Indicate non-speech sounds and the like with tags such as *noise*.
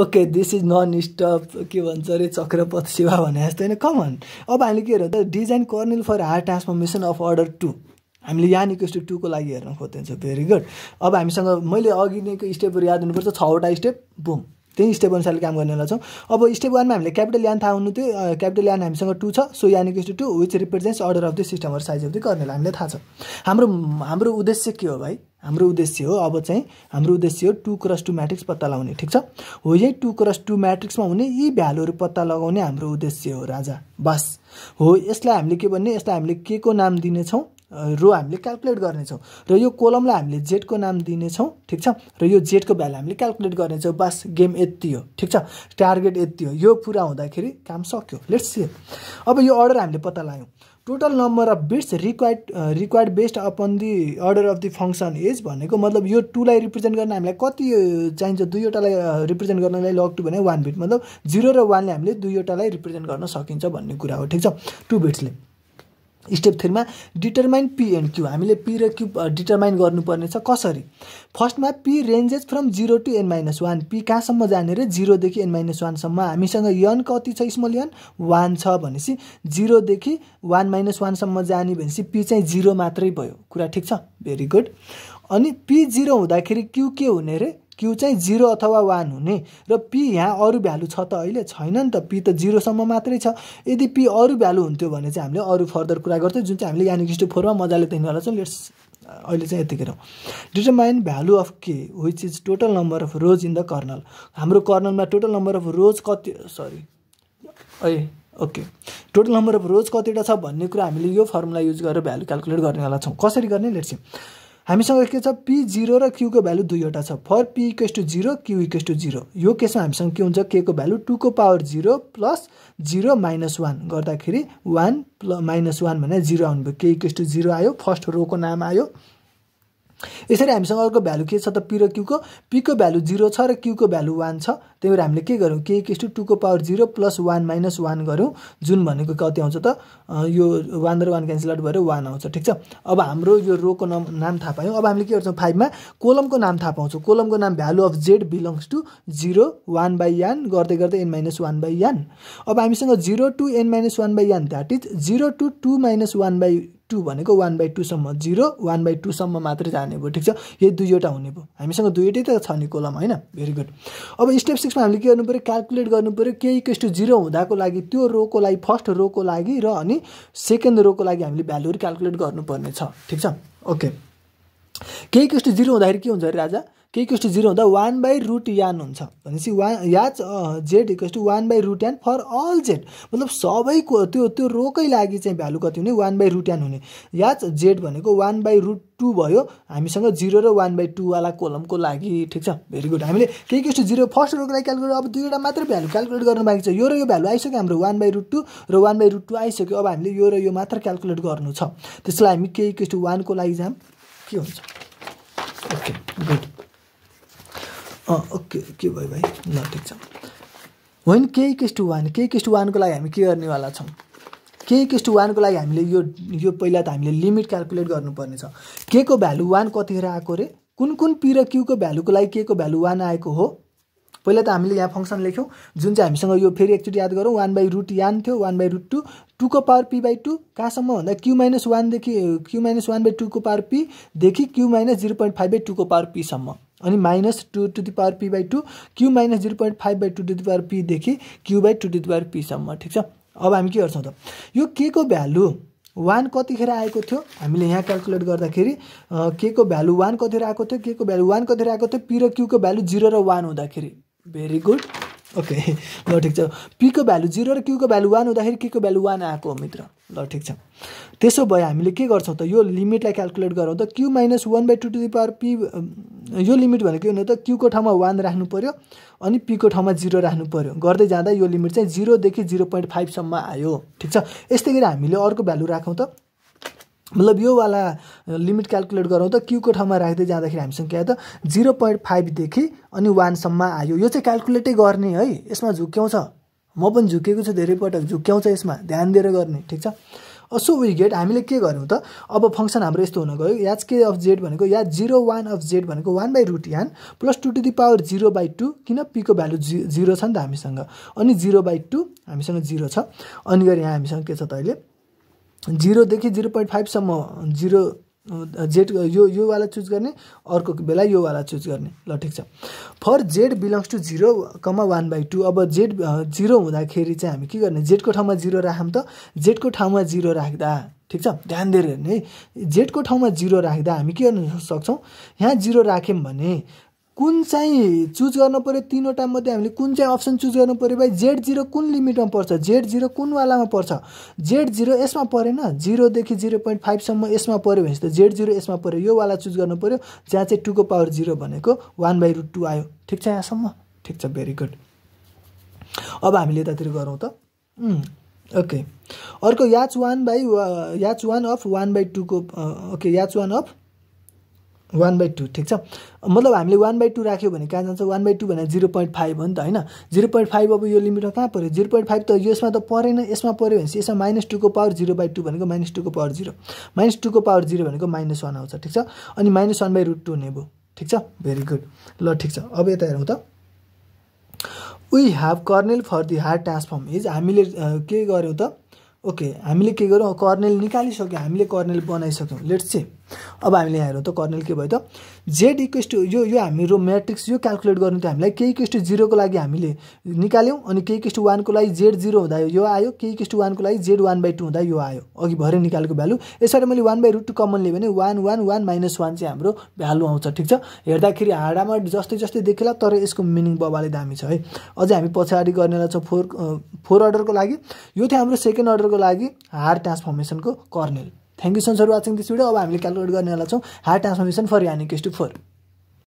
okay this is nonstop के भन्छ अरे चक्रपथ सेवा भने जस्तो होइन कमन अब हामीले के हेरौँ त design kernel for hard transformation of order two हामीले यहाँनिर स्टेप टूको लागि हेर्न खोज्दैछौँ भेरी गुड अब हामीसँग मैले अघि नैको स्टेपहरू याद हुनुपर्छ छवटा स्टेप बुम त्यही स्टेप अनुसारले काम गर्नेवाला छौँ अब स्टेप वानमा हामीले क्यापिटल यान थाहा हुनु थियो क्यापिटल यान हामीसँग टू छ सो यानिक step two which represents order of the सिस्टमहरू साइज अफ द कर्नेल हामीले थाहा छ हाम्रो हाम्रो उद्देश्य के हो भाइ हाम्रो उद्देश्य हो अब चाहिँ हाम्रो उद्देश्य हो टु क्रस टू म्याट्रिक्स पत्ता लगाउने ठिक छ हो यही टु क्रस टू म्याट्रिक्समा हुने यी भ्यालुहरू पत्ता लगाउने हाम्रो उद्देश्य हो राजा बस हो यसलाई हामीले के भन्ने यसलाई हामीले के को नाम दिनेछौँ रो हामीले क्यालकुलेट गर्नेछौँ र यो कोलमलाई हामीले जेडको नाम दिनेछौँ ठिक छ र यो जेडको भ्यालु हामीले क्यालकुलेट गर्नेछौँ बस गेम यति हो ठिक छ टार्गेट यति हो यो पुरा हुँदाखेरि काम सक्यो लेट्स सी अब यो अर्डर हामीले पत्ता लगायौँ total number of bits required required based upon the order of the function is भनेको मतलब यो टूलाई रिप्रेजेन्ट गर्न हामीलाई कति uh, चाहिन्छ दुईवटालाई रिप्रेजेन्ट uh, गर्नलाई लग टू भने वान बिट मतलब जिरो र वानले हामीले दुईवटालाई रिप्रेजेन्ट गर्न सकिन्छ भन्ने कुरा हो ठिक छ टु बिट्सले स्टेप थ्रीमा डिटर्माइन पी एन्ड क्यू हामीले पी र क्यू डिटरमाइन गर्नुपर्नेछ कसरी फर्स्टमा P ranges from zero to N minus one P कहाँसम्म जाने रे जिरोदेखि एन माइनस वानसम्म हामीसँग यन कति छ स्मल यन वान छ भनेपछि जिरोदेखि वान माइनस वानसम्म जाने भनेपछि पी चाहिँ जिरो मात्रै भयो कुरा ठिक छ भेरी गुड अनि पी जिरो हुँदाखेरि क्यू के हुने रे क्यु चाहिँ जिरो अथवा वान हुने र पी यहाँ अरू भ्यालु छ त अहिले छैन नि त पी त जिरोसम्म मात्रै छ यदि पी अरू भ्यालु हुन्थ्यो भने चाहिँ हामीले अरू फर्दर कुरा गर्थ्यौँ जुन चाहिँ हामीले यहाँनिर स्टु फोरमा मजाले हिँड्नु छौँ लेट्स अहिले चाहिँ यति रौँ डिटरमाइन भ्यालु अफ के which is total number of rows in the kernel हाम्रो कर्नलमा टोटल नम्बर अफ रोज कति सरी ए okay total number of rows कतिवटा छ भन्ने कुरा हामीले यो फर्मुला युज गरेर भ्यालु क्यालकुलेट गर्नेवाला छौँ कसरी गर्ने लेट्स हामीसँग के छ पी जिरो र क्युको भ्यालु दुईवटा छ for P equals to zero Q equals to zero यो केसमा हामीसँग के हुन्छ के को भ्यालु टूको power zero plus zero minus one गर्दाखेरि वान प्ल माइनस वान भने जिरो आउनुभयो के इक्वेस टू जिरो आयो फर्स्ट रोको नाम आयो यसरी हामीसँग अर्को भ्यालु के छ त पी र क्यूको पीको भ्यालु जिरो छ र क्यूको भ्यालु वान छ त्यही भएर हामीले के गर्यौँ के इक्स टू टूको power zero plus one minus one गऱ्यौँ जुन भनेको कति आउँछ त यो वान र वान क्यान्सल आउट भएर वान आउँछ ठिक छ अब हाम्रो यो रोको नाम नाम थाहा पायौँ अब हामीले के गर्छौँ फाइभमा कोलमको नाम थाहा पाउँछौँ कोलमको नाम value of Z belongs to zero one by N गर्दै गर्दै an minus one by N अब हामीसँग zero to N minus one by N that is zero to two minus one by two भनेको वान बाई टूसम्म zero one by टूसम्म मात्रै जाने भयो ठिक छ यही दुईवटा हुने भयो हामीसँग दुईवटै त छ नि कोलम होइन भेरी गुड अब स्टेप सिक्समा हामीले के गर्नु पऱ्यो क्यालकुलेट गर्नु पऱ्यो केही केस्टु जिरो हुँदाको लागि त्यो रोको लागि फर्स्ट रोको लागि र अनि सेकेन्ड रोको लागि हामीले भ्यालुहरू क्यालकुलेट गर्नुपर्ने छ ठिक छ ओके केही केस्टु जिरो हुँदाखेरि के हुन्छ अरे राजा के इक्वस जिरो हुँदा वान बाई रुट यान हुन्छ भनेपछि one h z equals to one by root n for all z मतलब सबैको त्यो त्यो रोकै लागि चाहिँ भ्यालु कति हुने वान बाई रुट यान हुने याच जेड भनेको वान बाई रुट टू भयो हामीसँग जिरो र वान बाई टूवाला कोलमको लागि ठिक छ भेरी गुड हामीले के इक्वस जिरो फर्स्ट रोकलाई क्यालकुलेट अब दुईवटा मात्र भ्यालु क्यालकुलेट गर्नु बाँकी छ यो र यो भ्यालु आइसक्यो हाम्रो वान बाई रुट टू र वान बाई रुट टू आइसक्यो अब हामीले यो र यो मात्र क्यालकुलेट गर्नु छ त्यसलाई हामी के इक्वस वानको लागि जाम के हुन्छ ओके गुड ओके के भयो भाइ ल ठिक छ होइन केही केस टु वान केही केस टु वानको लागि हामी के गर्नेवाला छौँ केही केस टु वानको लागि हामीले यो यो पहिला त हामीले लिमिट क्यालकुलेट गर्नुपर्ने छ के को भ्यालु वान कतिखेर आएको अरे कुन कुन पी र क्युको भ्यालुको लागि के को भ्यालु वान आएको हो पहिला त हामीले यहाँ फङ्सन लेख्यौँ जुन चाहिँ हामीसँग यो फेरि एकचोटि याद गरौँ वान बाई रुट यान थियो वान बाई रुट टू टूको पावर पी बाई टू कहाँसम्म भन्दा क्यु माइनस वानदेखि क्यु माइनस वान बाई टूको पावर पीदेखि q minus zero point five by टूको पावर पीसम्म अनि minus two to the power p by two q minus zero point five by two to the power पीदेखि q by two to the power पीसम्म ठिक छ अब हामी के गर्छौँ त यो के को भ्यालु वान कतिखेर आएको थियो हामीले यहाँ क्यालकुलेट गर्दाखेरि के को भ्यालु वान कतिखेर आएको थियो के को भ्यालु वान कतिखेर आएको थियो पी र क्युको भ्यालु जिरो र वान हुँदाखेरि भेरी गुड ओके *laughs* ल ठिक छ पीको भ्यालु जिरो र क्युको भ्यालु वान हुँदाखेरि के को भ्यालु वान आएको हो मित्र ल ठिक छ त्यसो भए हामीले के गर्छौँ त यो लिमिटलाई क्यालकुलेट गरौँ त q minus one by two to the power p यो लिमिट भनेको के हुनु त क्युको ठाउँमा वान राख्नु पऱ्यो अनि पीको ठाउँमा जिरो राख्नु पऱ्यो गर्दै जाँदा यो लिमिट चाहिँ जिरोदेखि जिरो पोइन्ट फाइभसम्म आयो ठिक छ यस्तै गरी हामीले अर्को भ्यालु राखौँ त मतलब यो वाला लिमिट क्यालकुलेट गरौँ त क्युको ठाउँमा राख्दै जाँदाखेरि हामीसँग के आयो त जिरो पोइन्ट फाइभदेखि अनि वानसम्म आयो यो चाहिँ क्यालकुलेटै गर्ने है यसमा झुक्याउँछ म पनि झुकेको छु धेरैपटक झुक्क्याउँछ यसमा ध्यान दिएर गर्ने ठिक छ सो वी गेट हामीले के गर्यौँ त अब फङ्सन हाम्रो यस्तो हुन गयो याज के अफ जेड भनेको या जिरो वान अफ जेड भनेको one by root n plus two to the power zero by two किन पीको भ्यालु जि जिरो छ नि त हामीसँग अनि जिरो बाई टू हामीसँग जिरो छ अनि गरी यहाँ हामीसँग के छ त अहिले जिरोदेखि जिरो पोइन्ट फाइभसम्म जिरो जेड यो योवाला चुज गर्ने अर्को बेला योवाला चुज गर्ने ल ठिक छ for z belongs to zero comma one by two अब जेड जिरो हुँदाखेरि चाहिँ हामी के गर्ने जेडको ठाउँमा जिरो राखौँ त जेडको ठाउँमा जिरो राख्दा ठिक छ ध्यान दिएर हेर्ने है जेडको ठाउँमा जिरो राख्दा हामी के गर्न सक्छौँ यहाँ जिरो राख्यौँ भने कुन चाहिँ चुज गर्नु पऱ्यो तिनवटा मध्ये हामीले कुन चाहिँ अप्सन चुज गर्नु पऱ्यो भाइ जेड जिरो कुन लिमिटमा पर्छ जेड जिरो कुनवालामा पर्छ जेड जिरो यसमा परेन जिरोदेखि जिरो पोइन्ट फाइभसम्म यसमा पऱ्यो भनेपछि त जेड जिरो यसमा पऱ्यो यो वाला चुज गर्नु पऱ्यो जहाँ चाहिँ टूको पावर जिरो भनेको वान बाई रुट टू आयो ठिक छ यहाँसम्म ठिक छ भेरी गुड अब हामीले यतातिर गरौँ त ओके अर्को h one by h one of one by टूको okay h one of one by two ठिक छ मतलब हामीले वान बाई टू राख्यो भने कहाँ जान्छ वान बाई टू भनेर जिरो पोइन्ट फाइभ हो नि त होइन जिरो पोइन्ट फाइभ अब यो लिमिटमा कहाँ पऱ्यो जिरो पोइन्ट फाइभ त यसमा त परेन यसमा पऱ्यो भने यसमा माइनस टूको पावर जिरो बाई टू भनेको माइनस टूको पावर जिरो माइनस टूको पावर जिरो भनेको माइनस वान आउँछ ठिक छ अनि minus one by root two हुने भयो ठिक छ भेरी गुड ल ठिक छ अब यता हेरौँ त we have kernel for the Haar transform is हामीले के गर्यौँ त ओके हामीले के गर्यौँ कर्नेल निकालिसक्यौँ हामीले कर्नेल बनाइसक्यौँ लेट्स चाहिँ अब हामीले यहाँ हेरौँ त कर्नेल के भयो त जेड इक्वेस टु यो यो हाम्रो म्याट्रिक्स यो क्यालकुलेट गर्नु थियो हामीलाई केही क्वेस्ट जिरोको लागि हामीले निकाल्यौँ अनि केही क्वेस्ट वानको लागि जेड जिरो हुँदा यो आयो केही क्वेस्ट वानको लागि जेड वान बाई टू हुँदा यो आयो अघि भरे निकालेको भ्यालु यसरी मैले one by root two common लिएँ भने one one one minus one चाहिँ हाम्रो भ्यालु आउँछ ठिक छ हेर्दाखेरि हाडामा जस्तै जस्तै देखेला तर यसको मिनिङ बबाले दामी छ है अझै हामी पछाडि गर्नेलाई छ फोर फोर अर्डरको लागि यो थियो हाम्रो सेकेन्ड अर्डरको लागि हार ट्रान्सफर्मेसनको kernel thank you so much for watching this video अब हामीले क्यालकुलेट गर्नेवाला छौँ हार्ट ट्रान्सफर्मेसन फर यानिक इज टू फोर